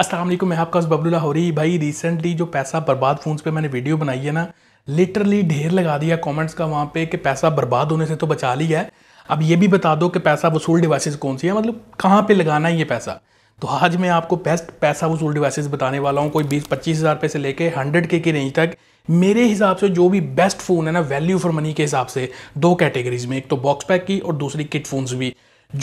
असलम मैं आपका बबलू लाहौरी भाई रिसेंटली जो पैसा बर्बाद फ़ोन्स पे मैंने वीडियो बनाई है ना लिटरली ढेर लगा दिया कमेंट्स का वहाँ पे कि पैसा बर्बाद होने से तो बचा लिया है अब ये भी बता दो कि पैसा वसूल डिवाइसेस कौन सी है मतलब कहाँ पे लगाना है ये पैसा तो आज मैं आपको बेस्ट पैसा वसूल डिवाइसेस बताने वाला हूँ कोई बीस पच्चीस हज़ार रुपये से लेके हंड्रेड के की रेंज तक मेरे हिसाब से जो भी बेस्ट फ़ोन है ना वैल्यू फॉर मनी के हिसाब से दो कैटेगरीज में एक तो बॉक्स पैक की और दूसरी किट फ़ोन्स भी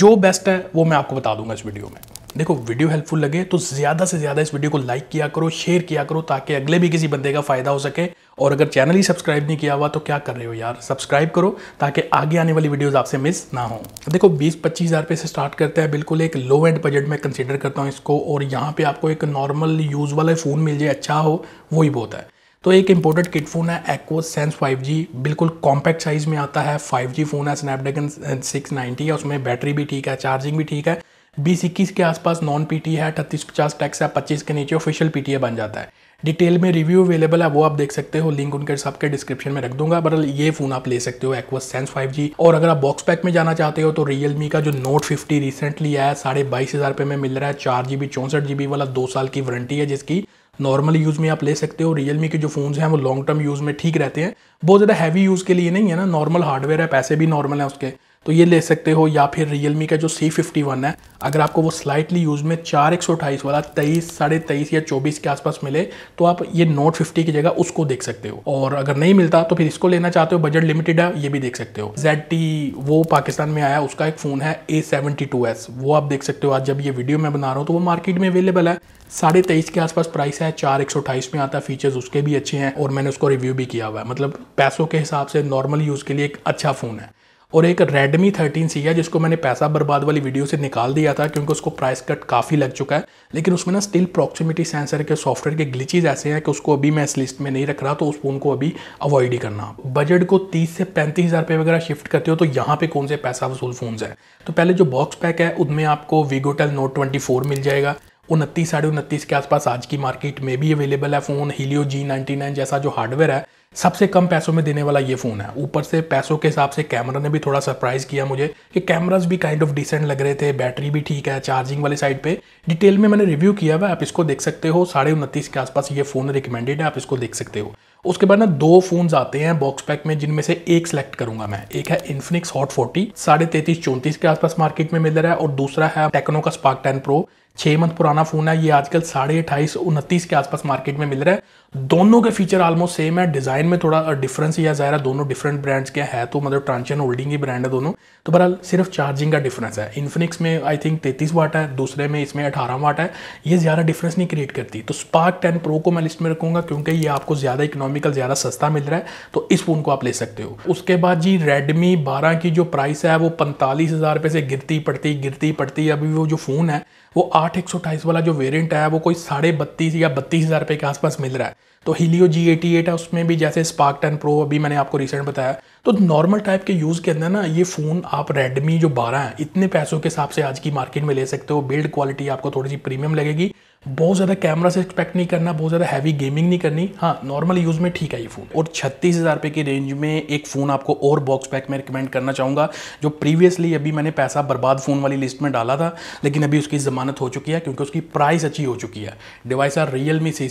जो बेस्ट है वो मैं आपको बता दूंगा इस वीडियो में देखो वीडियो हेल्पफुल लगे तो ज़्यादा से ज़्यादा इस वीडियो को लाइक किया करो शेयर किया करो ताकि अगले भी किसी बंदे का फ़ायदा हो सके और अगर चैनल ही सब्सक्राइब नहीं किया हुआ तो क्या कर रहे हो यार सब्सक्राइब करो ताकि आगे आने वाली वीडियोज़ आपसे मिस ना हो देखो बीस पच्चीस हज़ार रुपये से स्टार्ट करते हैं बिल्कुल एक लो एंड बजट में कंसिडर करता हूँ इसको और यहाँ पर आपको एक नॉर्मल यूज़ वाला फ़ोन मिल जाए अच्छा हो वही बहुत है तो एक इम्पोर्टेड किट फ़ोन है एक्वो सेंस 5G बिल्कुल कॉम्पैक्ट साइज़ में आता है 5G फ़ोन है स्नैपड्रैगन 690 है उसमें बैटरी भी ठीक है चार्जिंग भी ठीक है बीस इक्कीस के आसपास नॉन पीटी है अठतीस पचास टैक्स है पच्चीस के नीचे ऑफिशियल पीटीए बन जाता है डिटेल में रिव्यू अवेलेबल है वो आप देख सकते हो लिंक उनके सबके डिस्क्रिप्शन में रख दूंगा बरल ये फोन आप ले सकते हो एक्वस सेंस 5G और अगर आप बॉक्स पैक में जाना चाहते हो तो रियलमी का जो नोट 50 रिसेंटली आया साढ़े बाईस हज़ार रुपये में मिल रहा है चार जी बी चौंसठ जी बी वाला दो साल की वारंटी है जिसकी नॉर्मल यूज़ में आप ले सकते हो रियलमी के जो फ़ोन हैं वो लॉन्ग टर्म यूज़ में ठीक रहते हैं बहुत ज़्यादा हैवी यूज़ के लिए नहीं है ना नॉर्मल हार्डवेयर है पैसे भी नॉर्मल है उसके तो ये ले सकते हो या फिर रियलमी का जो सी फिफ्टी वन है अगर आपको वो स्लाइटली यूज़ में चार एक सौ अठाईस वाला तेईस साढ़े तेईस या चौबीस के आसपास मिले तो आप ये नोट फिफ्टी की जगह उसको देख सकते हो और अगर नहीं मिलता तो फिर इसको लेना चाहते हो बजट लिमिटेड है ये भी देख सकते हो जेड टी वो पाकिस्तान में आया उसका एक फ़ोन है ए सेवेंटी टू एस वो आप देख सकते हो आज जब ये वीडियो मैं बना रहा हूँ तो वो मार्केट में अवेलेबल है साढ़े तेईस के आसपास प्राइस है चार एक सौ अट्ठाईस में आता है फीचर्स उसके भी अच्छे हैं और मैंने उसको रिव्यू भी किया हुआ है मतलब पैसों के हिसाब से नॉर्मल यूज़ के लिए एक अच्छा फ़ोन है और एक Redmi 13 सी है जिसको मैंने पैसा बर्बाद वाली वीडियो से निकाल दिया था क्योंकि उसको प्राइस कट काफ़ी लग चुका है लेकिन उसमें ना स्टिल प्रॉक्सिमिटी सेंसर के सॉफ्टवेयर के ग्लिचेज ऐसे हैं कि उसको अभी मैं इस लिस्ट में नहीं रख रहा तो उस फ़ोन को अभी अवॉइड ही करना बजट को तीस से पैंतीस हज़ार रुपये वगैरह शिफ्ट करते हो तो यहाँ पर कौन से पैसा वसूल फ़ोन है तो पहले जो बॉक्स पैक है उनमें आपको वीगोटेल नोट ट्वेंटी मिल जाएगा उनतीस साढ़े उनतीस के आसपास आज की मार्केट में भी अवेलेबल है phone Helio G ninety nine जैसा जो हार्डवेयर है सबसे कम पैसों में देने वाला ये फ़ोन है ऊपर से पैसों के हिसाब से कैमरा ने भी थोड़ा सरप्राइज़ किया मुझे कि कैमराज भी काइंड ऑफ डिसेंट लग रहे थे बैटरी भी ठीक है चार्जिंग वाली साइड पे डिटेल में मैंने रिव्यू किया हुआ आप इसको देख सकते हो साढ़े उनतीस के आसपास ये फ़ोन रिकमेंडेड है आप इसको देख सकते हो उसके बाद ना दो फोन आते हैं बॉक्स पैक में जिनमें से एक सिलेक्ट करूंगा मैं एक है इन्फिनिक्स हॉट फोर्टी साढ़े तैतीस चौंतीस के आसपास मार्केट में मिल रहा है और दूसरा है टेक्नो का स्पार्क टेन प्रो छः मंथ पुराना फ़ोन है ये आजकल साढ़े अट्ठाईस उनतीस के आसपास मार्केट में मिल रहा है दोनों के फीचर ऑलमोस्ट सेम है डिज़ाइन में थोड़ा डिफरेंस ही है ज़ाहिर दोनों डिफरेंट ब्रांड्स के हैं तो मतलब ट्रांशन होल्डिंग ही ब्रांड है दोनों तो बहरहाल सिर्फ चार्जिंग का डिफरेंस है इन्फिनिक्स में आई थिंक तैतीस वाट है दूसरे में इसमें अठारह वाट है ये ज़्यादा डिफरेंस नहीं क्रिएट करती तो स्पार्क टेन प्रो को मैं लिस्ट में रखूँगा क्योंकि ये आपको ज़्यादा इकोनॉमिकल ज़्यादा सस्ता मिल रहा है तो इस फ़ोन को आप ले सकते हो उसके बाद जी रेडमी बारह की जो प्राइस है वो पैंतालीस हज़ार रुपये से गिरती पड़ती गिरती पड़ती अभी वो जो फ़ोन है वो आठ एक सौ अठाईस वाला जो वेरियंट आया वो कोई साढ़े बत्तीस या बत्तीस हज़ार रुपये के आसपास मिल रहा है तो हीलियो जी एटी एट है उसमें भी जैसे स्पार्क टेन प्रो अभी मैंने आपको रिसेंट बताया तो नॉर्मल टाइप के यूज़ के अंदर ना ये फ़ोन आप रेडमी जो 12 है इतने पैसों के हिसाब से आज की मार्केट में ले सकते हो बिल्ड क्वालिटी आपको थोड़ी सी प्रीमियम लगेगी बहुत ज़्यादा कैमरा से एक्सपेक्ट नहीं करना बहुत ज़्यादा हैवी गेमिंग नहीं करनी हाँ नॉर्मल यूज़ में ठीक है ये फ़ोन और छत्तीस हज़ार रुपये की रेंज में एक फ़ोन आपको और बॉक्स पैक में रिकमेंड करना चाहूँगा जो प्रीवियसली अभी मैंने पैसा बर्बाद फ़ोन वाली लिस्ट में डाला था लेकिन अभी उसकी ज़मानत हो चुकी है क्योंकि उसकी प्राइस अच्छी हो चुकी है device are Realme C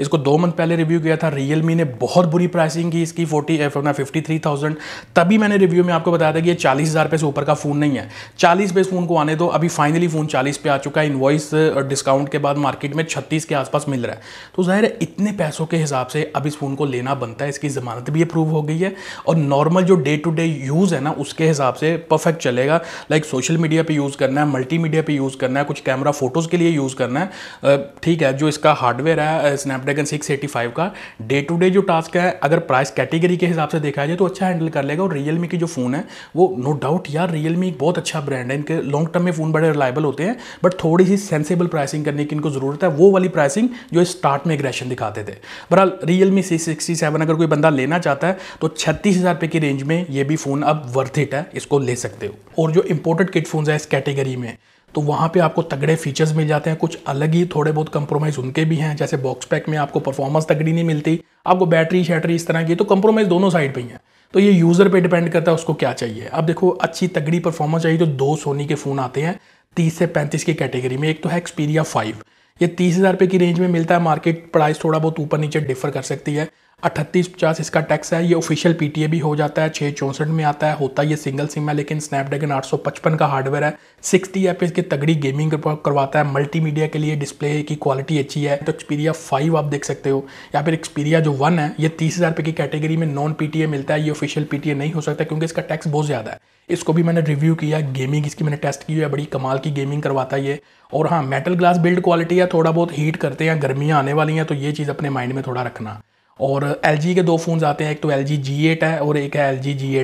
इसको दो मंथ पहले रिव्यू किया था रियल मी ने बहुत बुरी प्राइसिंग की इसकी forty fifty uh, three thousand तभी मैंने रिव्यू में आपको बताया था कि ये चालीस हज़ार से ऊपर का फ़ोन नहीं है चालीस पे फ़ोन को आने दो अभी फाइनली फ़ोन चालीस पे आ चुका है इन्वॉइस डिस्काउंट के बाद मार्केट में छत्तीस के आसपास मिल रहा है तो ज़ाहिर है इतने पैसों के हिसाब से अब इस फ़ोन को लेना बनता है इसकी ज़मानत भी अप्रूव हो गई है और नॉर्मल जो डे टू डे यूज़ है ना उसके हिसाब से परफेक्ट चलेगा लाइक सोशल मीडिया पर यूज़ करना है मल्टी मीडिया पर यूज़ करना है कुछ कैमरा फ़ोटोज़ के लिए यूज़ करना है ठीक है जो इसका हार्डवेयर है स्नैपड्रैगन सिक्स का डे टू डे जो टास्क है अगर प्राइस कैटेगरी के हिसाब से देखा जाए तो अच्छा हैंडल कर लेगा और रियल की जो फ़ोन है वो नो डाउट यार रियल एक बहुत अच्छा ब्रांड है इनके लॉन्ग टर्म में फ़ोन बड़े रिलायबल होते हैं बट थोड़ी सी सेंसेबल प्राइसिंग करने की इनको ज़रूरत है वो वाली प्राइसिंग जो स्टार्ट में एग्रेशन दिखाते थे बहरहाल Realme C sixty seven अगर कोई बंदा लेना चाहता है तो छत्तीस हज़ार रुपये की रेंज में ये भी फ़ोन अब वर्थ इट है इसको ले सकते हो और जो इम्पोर्टेड किट फ़ोन है इस कैटेगरी में तो वहाँ पे आपको तगड़े फीचर्स मिल जाते हैं कुछ अलग ही थोड़े बहुत कंप्रोमाइज़ उनके भी हैं जैसे बॉक्स पैक में आपको परफॉर्मेंस तगड़ी नहीं मिलती आपको बैटरी शैटरी इस तरह की तो कंप्रोमाइज़ दोनों साइड पे ही है तो ये यूज़र पे डिपेंड करता है उसको क्या चाहिए अब देखो अच्छी तगड़ी परफॉर्मेंस चाहिए तो दो सोनी के फ़ोन आते हैं तीस से पैंतीस की कैटेगरी में एक तो है एक्सपीरिया फाइव ये तीस हज़ार रुपये की रेंज में मिलता है मार्केट प्राइस थोड़ा बहुत ऊपर नीचे डिफर कर सकती है अट्ठतीस पचास इसका टैक्स है ये ऑफिशियल पीटीए भी हो जाता है छः चौंसठ में आता है होता ये सिंगल सिम है लेकिन स्नैपड्रैगन पचपन का हार्डवेयर है सिक्सटी एप इसकी तगड़ी गेमिंग करवाता है मल्टीमीडिया के लिए डिस्प्ले की क्वालिटी अच्छी है तो एक्सपीरिया फाइव आप देख सकते हो या फिर एक्सपीरिया जो वन है ये तीस हज़ार की कैटेगरी में नॉन पी मिलता है ये ऑफिशियल पी नहीं हो सकता क्योंकि इसका टैक्स बहुत ज़्यादा है इसको भी मैंने रिव्यू किया गेमिंग इसकी मैंने टेस्ट की है बड़ी कमाल की गेमिंग करवाता है ये और हाँ मेटल ग्लास बिल्ड क्वालिटी है थोड़ा बहुत हीट करते हैं गर्मियाँ आने वाली हैं तो ये चीज़ अपने माइंड में थोड़ा रखना और एल के दो फ़ोन्स आते हैं एक तो एल जी है और एक है एल जी जी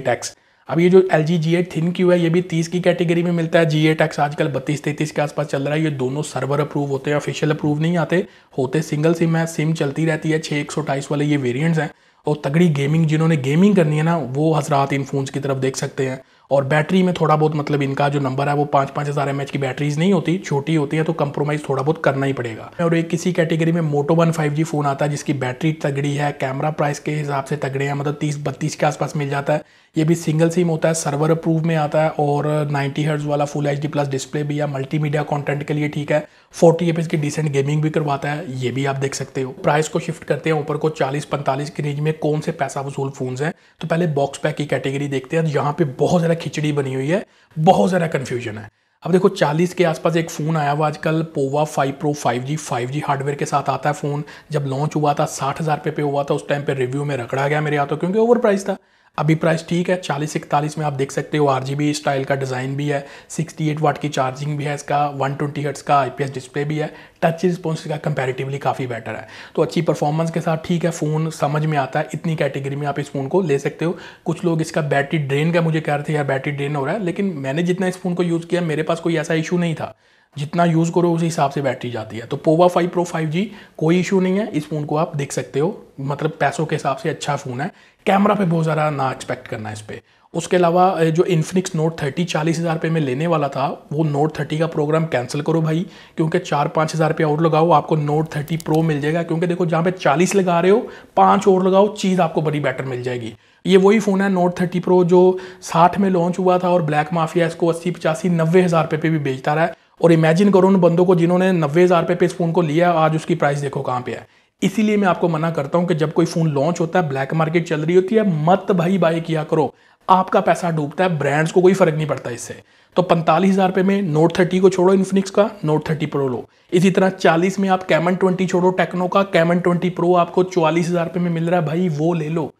अब ये जो L G G eight ThinQ है ये भी तीस की कैटेगरी में मिलता है जी एट एक्स आजकल बत्तीस तैतीस के आसपास चल रहा है ये दोनों सर्वर अप्रूव होते हैं ऑफिशियल अप्रूव नहीं आते होते सिंगल सिम है सिम चलती रहती है छः एक सौ अठाईस वाले ये वेरियंट्स हैं और तगड़ी गेमिंग जिन्होंने गेमिंग करनी है ना वो हजरात इन फ़ोन्स की तरफ देख सकते हैं और बैटरी में थोड़ा बहुत मतलब इनका जो नंबर है वो पाँच पाँच हज़ार एम की बैटरीज नहीं होती छोटी होती है तो कंप्रोमाइज़ थोड़ा बहुत करना ही पड़ेगा और एक किसी कैटेगरी में मोटो वन फाइव फ़ोन आता है जिसकी बैटरी तगड़ी है कैमरा प्राइस के हिसाब से तगड़े हैं मतलब तीस बत्तीस के आसपास मिल जाता है ये भी सिंगल सिम होता है सर्वर अप्रूव में आता है और 90 हर्ट्ज़ वाला फुल एच प्लस डिस्प्ले भी या मल्टीमीडिया कंटेंट के लिए ठीक है 40 एपीज की डिसेंट गेमिंग भी करवाता है ये भी आप देख सकते हो प्राइस को शिफ्ट करते हैं ऊपर को 40-45 की रेंज में कौन से पैसा वसूल फ़ोन्स हैं तो पहले बॉक्स पैक की कैटेगरी देखते हैं यहाँ पर बहुत ज़्यादा खिचड़ी बनी हुई है बहुत ज़्यादा कन्फ्यूजन है अब देखो 40 के आसपास एक फ़ोन आया हुआ आजकल Pova 5 pro 5G 5G hardware के साथ आता है फ़ोन जब लॉन्च हुआ था साठ हज़ार पे हुआ था उस टाइम पे रिव्यू में रखड़ा गया मेरे हाथों क्योंकि ओवर प्राइस था अभी प्राइस ठीक है चालीस इकतालीस में आप देख सकते हो आर स्टाइल का डिज़ाइन भी है 68 एट वाट की चार्जिंग भी है इसका 120 ट्वेंटी हट्स का आई डिस्प्ले भी है टच रिस्पॉन्स का कंपेरेटिवली काफ़ी बेटर है तो अच्छी परफॉर्मेंस के साथ ठीक है फ़ोन समझ में आता है इतनी कैटेगरी में आप इस फ़ोन को ले सकते हो कुछ लोग इसका बैटरी ड्रेन का मुझे कह रहे थे यार बैटरी ड्रेन हो रहा है लेकिन मैंने जितना इस फ़ोन को यूज़ किया मेरे पास कोई ऐसा इशू नहीं था जितना यूज़ करो उसी हिसाब से बैटरी जाती है तो Pova five pro five G कोई इशू नहीं है इस फ़ोन को आप देख सकते हो मतलब पैसों के हिसाब से अच्छा फ़ोन है कैमरा पे बहुत ज़्यादा ना एक्सपेक्ट करना है इस पर उसके अलावा जो इन्फिनिक्स नोट थर्टी चालीस हज़ार रुपये में लेने वाला था वो नोट थर्टी का प्रोग्राम कैंसिल करो भाई क्योंकि चार पाँच हज़ार रुपये और लगाओ आपको नोट थर्टी प्रो मिल जाएगा क्योंकि देखो जहाँ पे चालीस लगा रहे हो पाँच और लगाओ चीज़ आपको बड़ी बेटर मिल जाएगी ये वही फ़ोन है नोट थर्टी प्रो जो साठ में लॉन्च हुआ था और ब्लैक माफिया इसको अस्सी पचासी नब्बे हज़ार रुपये पर भी बेचता रहा है और इमेजिन करो उन बंदों को जिन्होंने नब्बे हज़ार रुपये पे इस फ़ोन को लिया आज उसकी प्राइस देखो कहाँ पे है इसीलिए मैं आपको मना करता हूँ कि जब कोई फ़ोन लॉन्च होता है ब्लैक मार्केट चल रही होती है मत भाई बाई किया करो आपका पैसा डूबता है ब्रांड्स को कोई फ़र्क नहीं पड़ता इससे तो पैंतालीस हज़ार रुपये में नोट थर्टी को छोड़ो इन्फिनिक्स का नोट थर्टी प्रो लो इसी तरह चालीस में आप कैमन ट्वेंटी छोड़ो टेक्नो का कैमन ट्वेंटी प्रो आपको चवालीस हज़ार रुपये में मिल रहा है भाई वो ले लो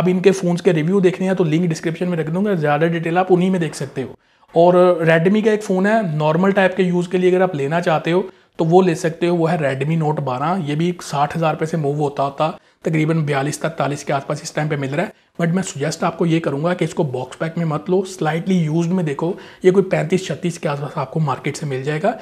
अब इनके फ़ोन्स के रिव्यू देखने हैं तो लिंक डिस्क्रिप्शन में रख दूंगा ज़्यादा डिटेल आप उन्हीं में देख सकते हो और रेडमी का एक फ़ोन है नॉर्मल टाइप के यूज़ के लिए अगर आप लेना चाहते हो तो वो ले सकते हो वो है रेडमी नोट बारह ये भी साठ हज़ार रुपये से मूव होता होता तकरीबन बयालीस तक तालीस के आसपास इस टाइम पे मिल रहा है बट मैं सुजेस्ट आपको ये करूँगा कि इसको बॉक्स पैक में मत लो स्लाइटली यूज में देखो ये कोई पैंतीस छत्तीस के आसपास आपको मार्केट से मिल जाएगा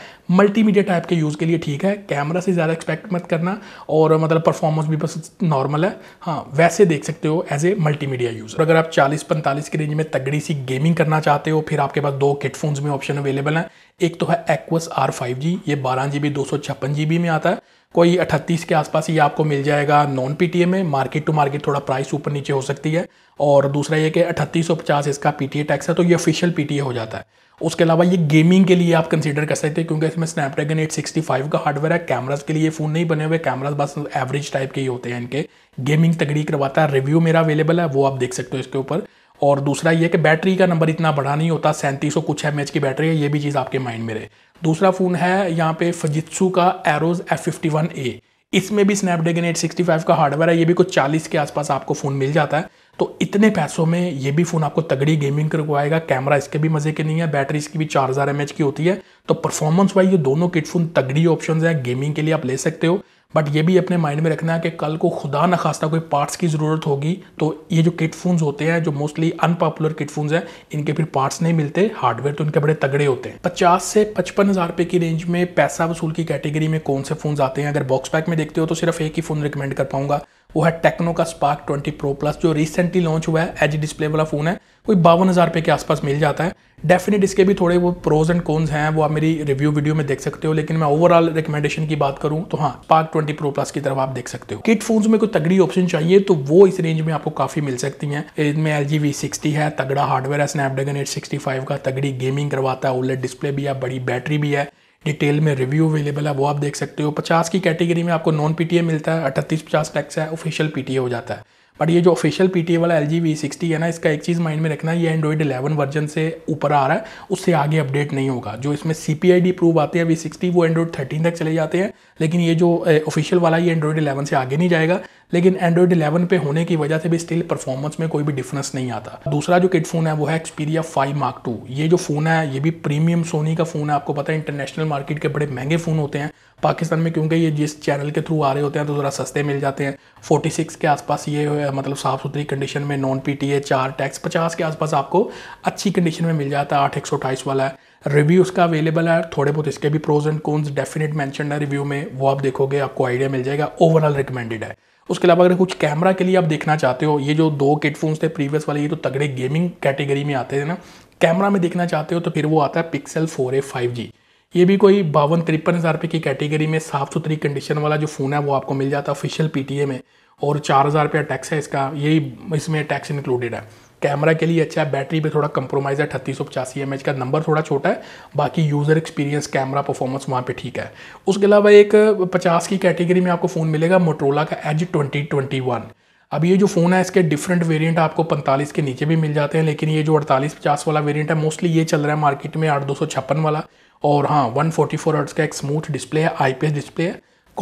मल्टीमीडिया टाइप के यूज़ के लिए ठीक है कैमरा से ज़्यादा एक्सपेक्ट मत करना और मतलब परफॉर्मेंस भी बस नॉर्मल है हाँ वैसे देख सकते हो एज ए मीडिया यूज़र अगर आप चालीस पैंतालीस की रेंज में तगड़ी सी गेमिंग करना चाहते हो फिर आपके पास दो किटफोन्स में ऑप्शन अवेलेबल हैं एक तो है एक्वस आर फाइव जी ये बारह जी बी दो सौ छप्पन जी बी में आता है कोई 38 के आसपास ये आपको मिल जाएगा नॉन पीटीए में मार्केट टू मार्केट थोड़ा प्राइस ऊपर नीचे हो सकती है और दूसरा ये कि 3850 इसका पीटीए टैक्स है तो ये ऑफिशियल पीटीए हो जाता है उसके अलावा ये गेमिंग के लिए आप कंसीडर कर सकते हैं क्योंकि इसमें स्नैपड्रैगन 865 का हार्डवेयर है कैमराज के लिए फ़ोन नहीं बने हुए कैमराज बस एवरेज टाइप के ही होते हैं इनके गेमिंग तगड़ी करवाता है रिव्यू मेरा अवेलेबल है वो आप देख सकते हो इसके ऊपर और दूसरा ये कि बैटरी का नंबर इतना बड़ा नहीं होता सैंतीस कुछ एम की बैटरी है ये भी चीज़ आपके माइंड में रहे दूसरा फ़ोन है यहाँ पे फजित्सु का Arrows F fifty one A इसमें भी स्नैपड्रैगन फाइव का हार्डवेयर है ये भी कुछ चालीस के आसपास आपको फ़ोन मिल जाता है तो इतने पैसों में ये भी फ़ोन आपको तगड़ी गेमिंग करवाएगा कैमरा इसके भी मज़े के नहीं है बैटरी इसकी भी चार हज़ार एम की होती है तो परफॉर्मेंस वाइज ये दोनों किट फ़ोन तगड़ी ऑप्शन है गेमिंग के लिए आप ले सकते हो बट ये भी अपने माइंड में रखना है कि कल को खुदा न खास्ता कोई पार्ट्स की ज़रूरत होगी तो ये जो किट फोन्स होते हैं जो मोस्टली अनपॉपुलर किट फोन्स हैं इनके फिर पार्ट्स नहीं मिलते हार्डवेयर तो इनके बड़े तगड़े होते हैं पचास से पचपन हज़ार रुपये की रेंज में पैसा वसूल की कैटेगरी में कौन से फोन आते हैं अगर बॉक्स पैक में देखते हो तो सिर्फ एक ही फ़ोन रिकमेंड कर पाऊंगा वो है टेक्नो का स्पार्क 20 प्रो प्लस जो रिसेंटली लॉन्च हुआ है एच डिस्प्ले वाला फ़ोन है कोई बावन हज़ार रुपये के आसपास मिल जाता है डेफिनेट इसके भी थोड़े वो प्रोज एंड कॉन्स हैं वो आप मेरी रिव्यू वीडियो में देख सकते हो लेकिन मैं ओवरऑल रिकमेंडेशन की बात करूँ तो हाँ पार्क ट्वेंटी प्रो प्लस की तरफ आप देख सकते हो किट फोन्स में कोई तगड़ी ऑप्शन चाहिए तो वो इस रेंज में आपको काफ़ी मिल सकती हैं इसमें एल जी वी सिक्सटी है तगड़ा हार्डवेयर है स्नैपड्रैगन एट सिक्सटी फाइव का तगड़ी गेमिंग करवाता है ओलेट डिस्प्ले भी है बड़ी बैटरी भी है डिटेल में रिव्यू अवेलेबल है वो आप देख सकते हो पचास की कैटेगरी में आपको नॉन पीटीए मिलता है अट्ठतीस पचास टैक्स है ऑफिशियल पीटीए हो जाता है बट ये जो ऑफिशियल पी वाला एल जी है ना इसका एक चीज़ माइंड में रखना ये एंड्रॉइड इलेवन वर्जन से ऊपर आ रहा है उससे आगे अपडेट नहीं होगा जो इसमें C P I D prove आते हैं वी सिक्सटी वो एंड्रॉइड थर्टीन तक चले जाते हैं लेकिन ये जो ऑफिशियल वाला ये एंड्रॉइड इलेवन से आगे नहीं जाएगा लेकिन एंड्रॉइड इलेवन पे होने की वजह से भी स्टिल परफॉर्मेंस में कोई भी डिफरेंस नहीं आता दूसरा जो किट फोन है वो है एक्सपीरिया फाइव मार्क टू ये जो फोन है ये भी प्रीमियम सोनी का फोन है आपको पता है इंटरनेशनल मार्केट के बड़े महंगे फोन होते हैं पाकिस्तान में क्योंकि ये जिस चैनल के थ्रू आ रहे होते हैं तो ज़रा सस्ते मिल जाते हैं 46 के आसपास ये मतलब साफ़ सुथरी कंडीशन में नॉन पी टी ए चार टैक्स 50 के आसपास आपको अच्छी कंडीशन में मिल जाता है आठ एक वाला है रिव्यू उसका अवेलेबल है थोड़े बहुत इसके भी pros and cons definite mention है रिव्यू में वो आप देखोगे आपको आइडिया मिल जाएगा ओवरऑल रिकमेंडेड है उसके अलावा अगर कुछ कैमरा के लिए आप देखना चाहते हो ये जो दो किटफोन्स थे प्रीवियस वाले ये तो तगड़े गेमिंग कैटेगरी में आते थे ना कैमरा में देखना चाहते हो तो फिर वो आता है Pixel four A five G ये भी कोई बावन तिरपन हज़ार रुपये की कैटेगरी में साफ़ सुथरी कंडीशन वाला जो फ़ोन है वो आपको मिल जाता है ऑफिशियल पी में और चार हज़ार रुपया टैक्स है इसका यही इसमें टैक्स इंक्लूडेड है कैमरा के लिए अच्छा है बैटरी पे थोड़ा कंप्रोमाइज़ है अठतीस सौ पचासी एम का नंबर थोड़ा छोटा है बाकी यूज़र एक्सपीरियंस कैमरा परफॉर्मेंस वहाँ पे ठीक है उसके अलावा एक पचास की कैटेगरी में आपको फ़ोन मिलेगा मोटरोला का एज ट्वेंटी ट्वेंटी वन अब ये जो फ़ोन है इसके डिफरेंट वेरिएंट आपको 45 के नीचे भी मिल जाते हैं लेकिन ये जो 48 50 वाला वेरिएंट है मोस्टली ये चल रहा है मार्केट में आठ दो वाला और हाँ वन फोर्टी का एक स्मूथ डिस्प्ले है आई डिस्प्ले है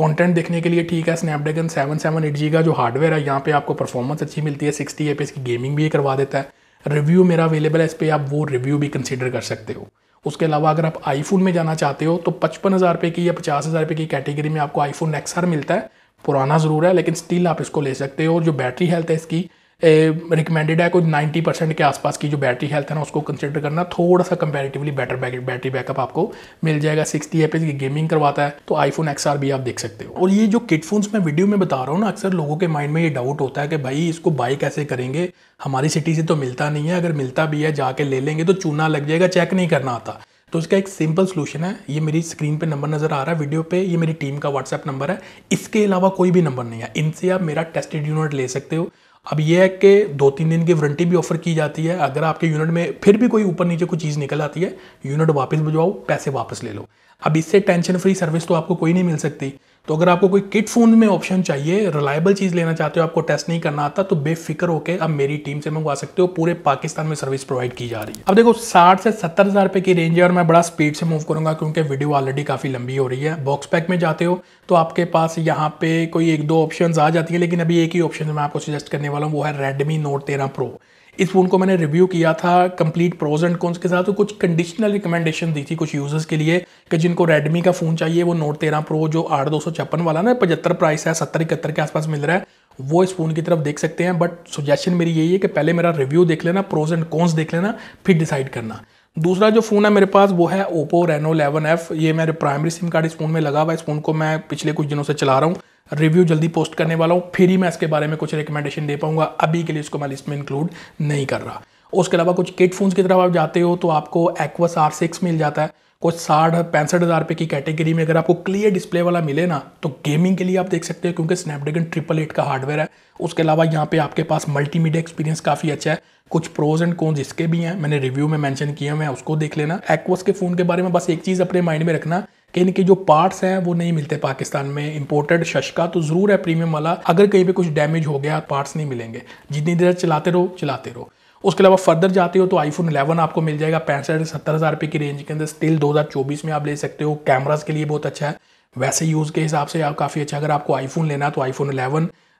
कंटेंट देखने के लिए ठीक है Snapdragon seven seven eight G का जो हार्डवेयर है यहाँ पे आपको परफॉर्मेंस अच्छी मिलती है सिक्सटी एफ की गेमिंग भी ये करवा देता है रिव्यू मेरा अवेलेबल है इस पर आप वो रिव्यू भी कंसिडर कर सकते हो उसके अलावा अगर आप आईफोन में जाना चाहते हो तो पचपन हज़ार रुपये की या पचास हज़ार रुपये की कैटेगरी में आपको आईफोन एक्स मिलता है पुराना ज़रूर है लेकिन स्टिल आप इसको ले सकते हो और जो बैटरी हेल्थ है इसकी रिकमेंडेड है कोई 90 परसेंट के आसपास की जो बैटरी हेल्थ है ना उसको कंसिडर करना थोड़ा सा कंपेरेटिवली बेटर बैटरी बैकअप आपको मिल जाएगा सिक्सटी एप की गेमिंग करवाता है तो आईफोन एक्स भी आप देख सकते हो और ये जो किट फोन्स मैं वीडियो में बता रहा हूँ ना अक्सर लोगों के माइंड में ये डाउट होता है कि भाई इसको बाई कैसे करेंगे हमारी सिटी से तो मिलता नहीं है अगर मिलता भी है जाके ले लेंगे तो चूना लग जाएगा चेक नहीं करना आता तो इसका एक सिंपल सोल्यूशन है ये मेरी स्क्रीन पे नंबर नज़र आ रहा है वीडियो पे ये मेरी टीम का व्हाट्सएप नंबर है इसके अलावा कोई भी नंबर नहीं है इनसे आप मेरा टेस्टेड यूनिट ले सकते हो अब ये है कि दो तीन दिन की वारंटी भी ऑफर की जाती है अगर आपके यूनिट में फिर भी कोई ऊपर नीचे कोई चीज़ निकल आती है यूनिट वापस भिजवाओ पैसे वापस ले लो अब इससे टेंशन फ्री सर्विस तो आपको कोई नहीं मिल सकती तो अगर आपको कोई किट फ़ोन में ऑप्शन चाहिए रिलायबल चीज़ लेना चाहते हो आपको टेस्ट नहीं करना आता तो बेफिक्र होकर अब मेरी टीम से मंगवा सकते हो पूरे पाकिस्तान में सर्विस प्रोवाइड की जा रही है अब देखो साठ से सत्तर हज़ार रुपये की रेंज है और मैं बड़ा स्पीड से मूव करूँगा क्योंकि वीडियो ऑलरेडी काफ़ी लंबी हो रही है बॉक्स पैक में जाते हो तो आपके पास यहाँ पे कोई एक दो ऑप्शन आ जाती है लेकिन अभी एक ही ऑप्शन मैं आपको सजेस्ट करने वाला हूँ वो है रेडमी नोट तेरह प्रो इस फ़ोन को मैंने रिव्यू किया था कंप्लीट प्रोज एंड कॉन्स के साथ तो कुछ कंडीशनल रिकमेंडेशन दी थी कुछ यूज़र्स के लिए कि जिनको रेडमी का फ़ोन चाहिए वो नोट तेरह प्रो जो आठ दो सौ छप्पन वाला ना पचहत्तर प्राइस है सत्तर इकहत्तर के आसपास मिल रहा है वो इस फ़ोन की तरफ देख सकते हैं बट सुजेशन मेरी यही है कि पहले मेरा रिव्यू देख लेना प्रोज एंड कॉन्स देख लेना फिर डिसाइड करना दूसरा जो फ़ोन है मेरे पास वो है ओप्पो रेनो 11F ये मेरे प्राइमरी सिम कार्ड इस फ़ोन में लगा हुआ है इस फ़ोन को मैं पिछले कुछ दिनों से चला रहा हूँ रिव्यू जल्दी पोस्ट करने वाला हूँ फिर ही मैं इसके बारे में कुछ रिकमेंडेशन दे पाऊँगा अभी के लिए इसको मैं लिस्ट में इंक्लूड नहीं कर रहा उसके अलावा कुछ किट फोन्स की तरफ आप जाते हो तो आपको एक्वस आर सिक्स मिल जाता है कुछ साठ पैंसठ हज़ार रुपये की कैटेगरी में अगर आपको क्लियर डिस्प्ले वाला मिले ना तो गेमिंग के लिए आप देख सकते हो क्योंकि स्नैपड्रैगन ट्रिपल एट का हार्डवेयर है उसके अलावा यहाँ पे आपके पास मल्टीमीडिया एक्सपीरियंस काफ़ी अच्छा है कुछ प्रोज एंड कॉन्स इसके भी हैं मैंने रिव्यू में मैंशन किए हुए हैं उसको देख लेना एक्वस के फ़ोन के बारे में बस एक चीज़ अपने माइंड में रखना कि इनके जो पार्ट्स हैं वो नहीं मिलते पाकिस्तान में इंपोर्टेड शशका तो ज़रूर है प्रीमियम वाला अगर कहीं पर कुछ डैमेज हो गया पार्ट्स नहीं मिलेंगे जितनी देर चलाते रहो चलाते रहो उसके अलावा फर्दर जाते हो तो आईफोन 11 आपको मिल जाएगा पैंसठ सत्तर हज़ार रुपये की रेंज के अंदर स्टिल 2024 में आप ले सकते हो कैमराज के लिए बहुत अच्छा है वैसे यूज़ के हिसाब से आप काफ़ी अच्छा अगर आपको आईफोन लेना है तो आईफोन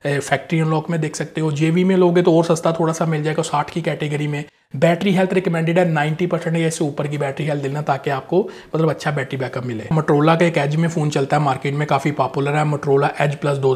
फैक्ट्री अनलॉक में देख सकते हो जेवी में लोगे तो और सस्ता थोड़ा सा मिल जाएगा साठ की कैटेगरी में बैटरी हेल्थ रिकमेंडेड है नाइन्टी परसेंट या इससे ऊपर की बैटरी हेल्थ देना ताकि आपको मतलब अच्छा बैटरी बैकअप मिले मोट्रोला का एक एज में फ़ोन चलता है मार्केट में काफ़ी पॉपुलर है मोट्रोला एज प्लस दो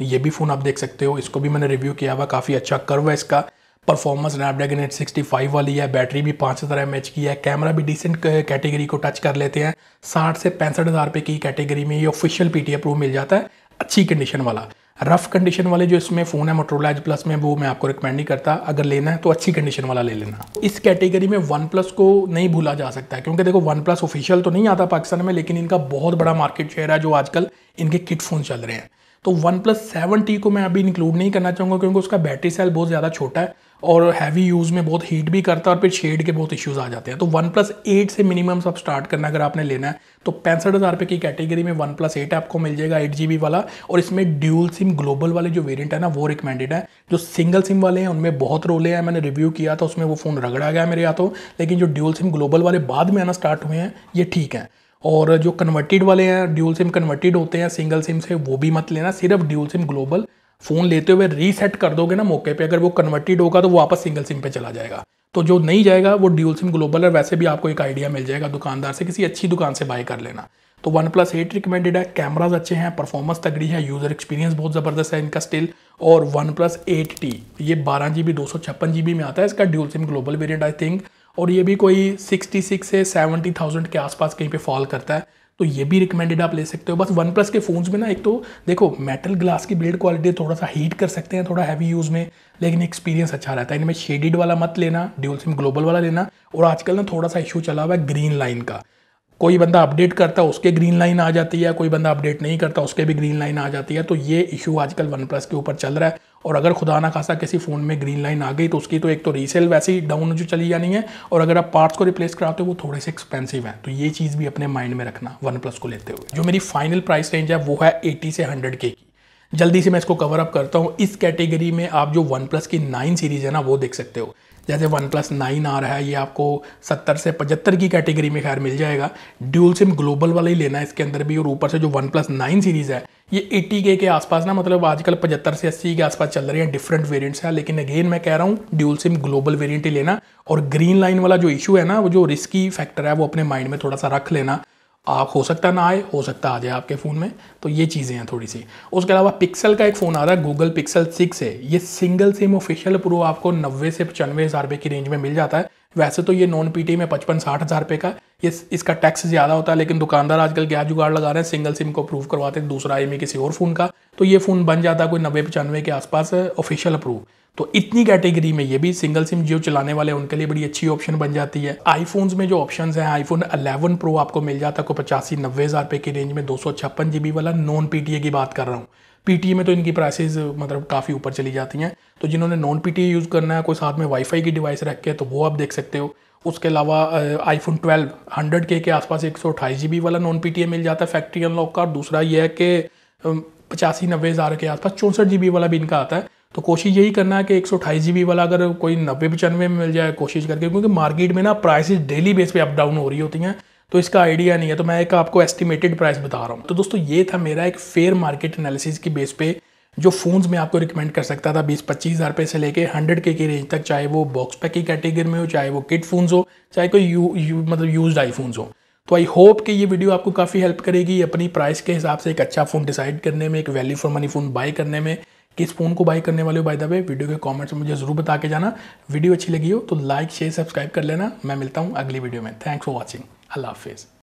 ये भी फ़ोन आप देख सकते हो इसको भी मैंने रिव्यू किया हुआ काफ़ी अच्छा कर्व है इसका performance Snapdragon eight sixty five वाली है बैटरी भी पाँच हज़ार एम एच की है कैमरा भी डिसेंट कैटेगरी को टच कर लेते हैं साठ से पैंसठ हज़ार रुपये की कैटेगरी में ये ऑफिशियल पी टी मिल जाता है अच्छी कंडीशन वाला रफ़ कंडीशन वाले जो इसमें फ़ोन है मोटरोला एच प्लस में वो मैं आपको रिकमेंड नहीं करता अगर लेना है तो अच्छी कंडीशन वाला ले लेना इस कैटेगरी में वन प्लस को नहीं भूला जा सकता है क्योंकि देखो वन प्लस ऑफिशियल तो नहीं आता पाकिस्तान में लेकिन इनका बहुत बड़ा मार्केट शेयर है जो आजकल इनके किट फ़ोन चल रहे हैं तो वन प्लस सेवन टी को मैं अभी इंक्लूड नहीं करना चाहूँगा क्योंकि उसका बैटरी सेल बहुत ज़्यादा छोटा है और हैवी यूज़ में बहुत हीट भी करता है और फिर शेड के बहुत इश्यूज आ जाते हैं तो वन प्लस एट से मिनिमम सब स्टार्ट करना अगर आपने लेना है तो पैंसठ हज़ार रुपये की कैटेगरी में वन प्लस एट आपको मिल जाएगा एट जी वाला और इसमें ड्यूल सिम ग्लोबल वाले जो वेरियंट है ना वो रिकमेंडेड है जो सिंगल सिम वाले हैं उनमें बहुत रोले हैं मैंने रिव्यू किया था उसमें वो फ़ोन रगड़ा गया मेरे हाथों लेकिन जो ड्यूल सिम ग्लोबल वाले बाद में आना स्टार्ट हुए हैं ये ठीक है और जो कन्वर्टेड वाले हैं ड्यूल सिम कन्वर्टेड होते हैं सिंगल सिम से वो भी मत लेना सिर्फ ड्यूल सिम ग्लोबल फ़ोन लेते हुए रीसेट कर दोगे ना मौके पे अगर वो कन्वर्टेड होगा तो वो वापस सिंगल सिम पे चला जाएगा तो जो नहीं जाएगा वो ड्यूल सिम ग्लोबल है वैसे भी आपको एक आइडिया मिल जाएगा दुकानदार से किसी अच्छी दुकान से बाय कर लेना तो वन प्लस एट रिकमेंडेड है कैमराज अच्छे हैं परफॉर्मेंस तगड़ी है यूज़र एक्सपीरियंस बहुत ज़बरदस्त है इनका स्टिल और वन प्लस एट टी ये बारह जी बी दो सौ छप्पन जी बी में आता है इसका dual SIM global variant I think और ये भी कोई सिक्सटी सिक्स से सेवेंटी थाउजेंड के आसपास कहीं पे फॉल करता है तो ये भी रिकमेंडेड आप ले सकते हो बस वन प्लस के फ़ोन्स में ना एक तो देखो मेटल ग्लास की बिल्ड क्वालिटी थोड़ा सा हीट कर सकते हैं थोड़ा हैवी यूज़ में लेकिन एक्सपीरियंस अच्छा रहता है इनमें शेडिड वाला मत लेना ड्यूल सिम ग्लोबल वाला लेना और आजकल ना थोड़ा सा इशू चला हुआ है ग्रीन लाइन का कोई बंदा अपडेट करता है उसके ग्रीन लाइन आ जाती है कोई बंदा अपडेट नहीं करता उसके भी ग्रीन लाइन आ जाती है तो ये इशू आजकल वन प्लस के ऊपर चल रहा है और अगर खुदा ना खासा किसी फ़ोन में ग्रीन लाइन आ गई तो उसकी तो एक तो रीसेल वैसे ही डाउन जो चली जानी है और अगर आप पार्ट्स को रिप्लेस कराते हो वो थोड़े से एक्सपेंसिव हैं तो ये चीज़ भी अपने माइंड में रखना वन प्लस को लेते हुए जो मेरी फाइनल प्राइस रेंज है वो है एटी से हंड्रेड के की जल्दी से मैं इसको कवर अप करता हूँ इस कैटेगरी में आप जो वन प्लस की नाइन सीरीज़ है ना वो देख सकते हो जैसे वन प्लस नाइन आ रहा है ये आपको सत्तर से पचहत्तर की कैटेगरी में खैर मिल जाएगा ड्यूल सिम ग्लोबल वाला ही लेना है इसके अंदर भी और ऊपर से जो वन प्लस नाइन सीरीज़ है ये एट्टी के के आसपास ना मतलब आजकल पचहत्तर से अस्सी के आसपास चल रही है डिफरेंट वेरियंट्स हैं लेकिन अगेन मैं कह रहा हूँ ड्यूल सिम ग्लोबल वेरियंट ही लेना और ग्रीन लाइन वाला जो इशू है ना वो जो रिस्की फैक्टर है वो अपने माइंड में थोड़ा सा रख लेना आप हो सकता ना आए हो सकता आ जाए आपके फ़ोन में तो ये चीज़ें हैं थोड़ी सी उसके अलावा पिक्सल का एक फ़ोन आ रहा है गूगल पिक्सल सिक्स है ये सिंगल सिम ऑफिशियल प्रो आपको नब्बे से पचानवे हज़ार रुपये की रेंज में मिल जाता है वैसे तो ये नॉन पीटी में पचपन साठ हज़ार रुपये का ये इसका टैक्स ज़्यादा होता है लेकिन दुकानदार आजकल क्या जुगाड़ लगा रहे हैं सिंगल सिम को अप्रूव करवाते हैं दूसरा आई किसी और फ़ोन का तो ये फ़ोन बन जाता है कोई नब्बे पचानवे के आसपास ऑफिशियल अप्रूव तो इतनी कैटेगरी में ये भी सिंगल सिम जियो चलाने वाले उनके लिए बड़ी अच्छी ऑप्शन बन जाती है आईफोन्स में जो ऑप्शन है आईफोन 11 प्रो आपको मिल जाता है कोई पचासी नब्बे हज़ार रुपये की रेंज में दो सौ छप्पन जी बी वाला नॉन पी की बात कर रहा हूँ पीटीए e में तो इनकी प्राइसेस मतलब काफ़ी ऊपर चली जाती हैं तो जिन्होंने नॉन पीटीए यूज़ करना है कोई साथ में वाईफाई की डिवाइस रख के तो वो आप देख सकते हो उसके अलावा आईफोन ट्वेल्व हंड्रेड के के आसपास एक सौ अठाईस जी वाला नॉन पीटीए e मिल जाता है फैक्ट्री अनलॉक का और दूसरा ये है कि पचासी नब्बे हज़ार के आसपास चौंसठ जी वाला भी इनका आता है तो कोशिश यही करना है कि एक सौ अठाईस जी वाला अगर कोई नब्बे पचानवे में मिल जाए कोशिश करके क्योंकि मार्केट में ना प्राइसेस डेली बेस पे अप डाउन हो रही होती हैं तो इसका आइडिया नहीं है तो मैं एक आपको एस्टिमेटेड प्राइस बता रहा हूँ तो दोस्तों ये था मेरा एक फेयर मार्केट एनालिसिस की बेस पे जो फ़ोन्स में आपको रिकमेंड कर सकता था बीस पच्चीस हज़ार रुपये से लेके हंड्रेड के की रेंज तक चाहे वो बॉक्स पैक की कैटेगरी में हो चाहे वो किट फ़ोन्स हो चाहे कोई यू, यू मतलब यूज आईफोन्स हो तो आई होप कि ये वीडियो आपको काफ़ी हेल्प करेगी अपनी प्राइस के हिसाब से एक अच्छा फ़ोन डिसाइड करने में एक value for money phone buy करने में किस फ़ोन को बाय करने वाले हो बाय द वे वीडियो के कमेंट्स में मुझे ज़रूर बता के जाना वीडियो अच्छी लगी हो तो लाइक शेयर सब्सक्राइब कर लेना मैं मिलता हूँ अगली वीडियो में थैंक्स फॉर वॉचिंग अल्लाह हाफिज़